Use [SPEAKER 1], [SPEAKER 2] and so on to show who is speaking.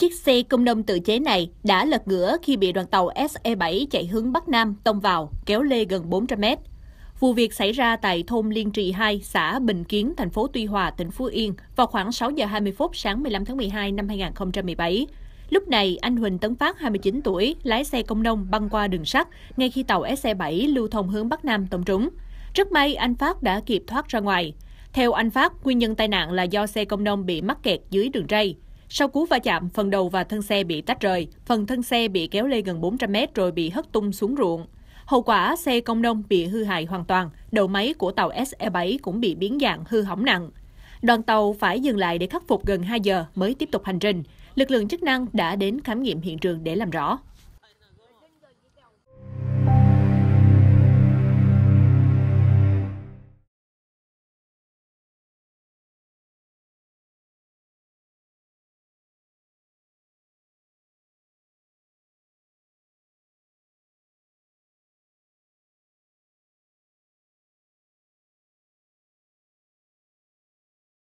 [SPEAKER 1] Chiếc xe công nông tự chế này đã lật ngửa khi bị đoàn tàu SE7 chạy hướng Bắc Nam tông vào, kéo lê gần 400 mét. Vụ việc xảy ra tại thôn Liên Trì 2, xã Bình Kiến, thành phố Tuy Hòa, tỉnh Phú Yên vào khoảng 6 giờ 20 phút sáng 15 tháng 12 năm 2017. Lúc này, anh Huỳnh Tấn Phát, 29 tuổi, lái xe công nông băng qua đường sắt ngay khi tàu SE7 lưu thông hướng Bắc Nam tông trúng. Rất may, anh Phát đã kịp thoát ra ngoài. Theo anh Phát, nguyên nhân tai nạn là do xe công nông bị mắc kẹt dưới đường ray. Sau cú va chạm, phần đầu và thân xe bị tách rời, phần thân xe bị kéo lê gần 400 mét rồi bị hất tung xuống ruộng. Hậu quả, xe công nông bị hư hại hoàn toàn, đầu máy của tàu SE7 cũng bị biến dạng hư hỏng nặng. Đoàn tàu phải dừng lại để khắc phục gần 2 giờ mới tiếp tục hành trình. Lực lượng chức năng đã đến khám nghiệm hiện trường để làm rõ.